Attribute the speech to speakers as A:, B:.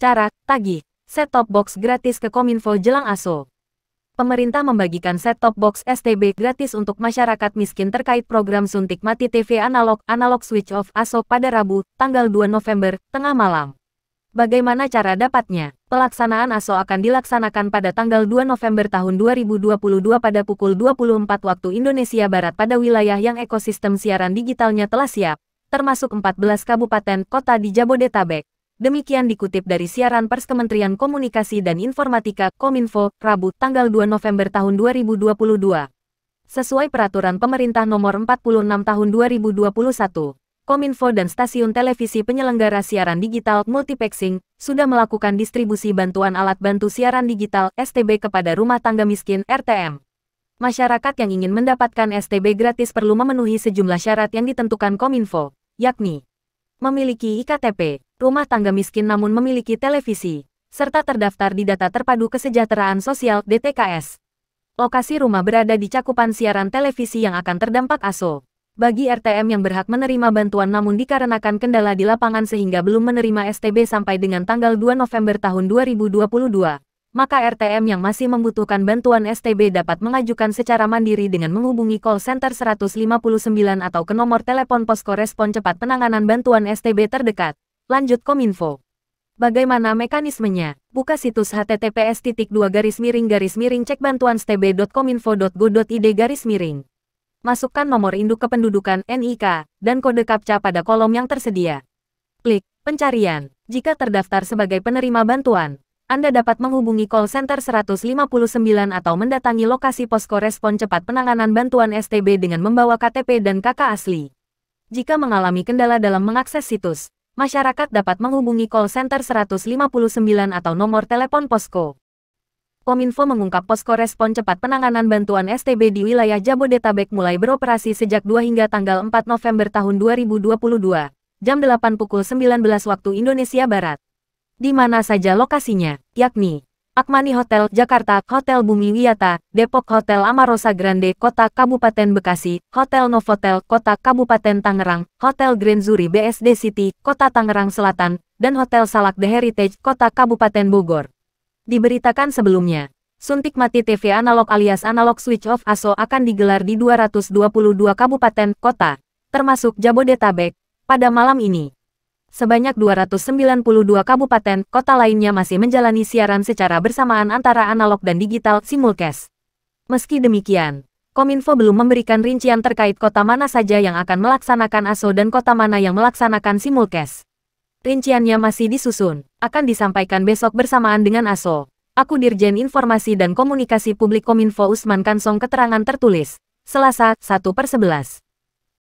A: Cara, tagih, set-top box gratis ke Kominfo jelang ASO. Pemerintah membagikan set-top box STB gratis untuk masyarakat miskin terkait program suntik mati TV analog, analog switch off ASO pada Rabu, tanggal 2 November, tengah malam. Bagaimana cara dapatnya? Pelaksanaan ASO akan dilaksanakan pada tanggal 2 November tahun 2022 pada pukul 24 waktu Indonesia Barat pada wilayah yang ekosistem siaran digitalnya telah siap, termasuk 14 kabupaten kota di Jabodetabek. Demikian dikutip dari siaran pers Kementerian Komunikasi dan Informatika, Kominfo, Rabu, tanggal 2 November tahun 2022. Sesuai peraturan pemerintah nomor 46 tahun 2021, Kominfo dan stasiun televisi penyelenggara siaran digital multiplexing sudah melakukan distribusi bantuan alat bantu siaran digital STB kepada rumah tangga miskin RTM. Masyarakat yang ingin mendapatkan STB gratis perlu memenuhi sejumlah syarat yang ditentukan Kominfo, yakni memiliki IKTP, rumah tangga miskin namun memiliki televisi, serta terdaftar di data terpadu kesejahteraan sosial DTKS. Lokasi rumah berada di cakupan siaran televisi yang akan terdampak ASO. Bagi RTM yang berhak menerima bantuan namun dikarenakan kendala di lapangan sehingga belum menerima STB sampai dengan tanggal 2 November tahun 2022, maka RTM yang masih membutuhkan bantuan STB dapat mengajukan secara mandiri dengan menghubungi call center 159 atau ke nomor telepon posko respon cepat penanganan bantuan STB terdekat. Lanjut Kominfo. Bagaimana mekanismenya? Buka situs https garis miring garis miring cek bantuan stb.kominfo.go.id garis miring. Masukkan nomor induk kependudukan NIK dan kode CAPTCHA pada kolom yang tersedia. Klik pencarian. Jika terdaftar sebagai penerima bantuan, Anda dapat menghubungi call center 159 atau mendatangi lokasi posko respon cepat penanganan bantuan STB dengan membawa KTP dan KK asli. Jika mengalami kendala dalam mengakses situs, masyarakat dapat menghubungi call center 159 atau nomor telepon posko. Kominfo mengungkap posko respon cepat penanganan bantuan STB di wilayah Jabodetabek mulai beroperasi sejak 2 hingga tanggal 4 November tahun 2022, jam 8 pukul 19 waktu Indonesia Barat. Di mana saja lokasinya, yakni Akmani Hotel, Jakarta, Hotel Bumi Wiyata, Depok Hotel Amarosa Grande, Kota Kabupaten Bekasi, Hotel Novotel, Kota Kabupaten Tangerang, Hotel Grand Zuri BSD City, Kota Tangerang Selatan, dan Hotel Salak The Heritage, Kota Kabupaten Bogor. Diberitakan sebelumnya, Suntik mati TV analog alias analog switch off ASO akan digelar di 222 kabupaten kota, termasuk Jabodetabek, pada malam ini sebanyak 292 kabupaten, kota lainnya masih menjalani siaran secara bersamaan antara analog dan digital simulcast. Meski demikian, Kominfo belum memberikan rincian terkait kota mana saja yang akan melaksanakan ASO dan kota mana yang melaksanakan simulcast. Rinciannya masih disusun, akan disampaikan besok bersamaan dengan ASO. Aku Dirjen Informasi dan Komunikasi Publik Kominfo Usman Kansong keterangan tertulis, Selasa, 1 per 11.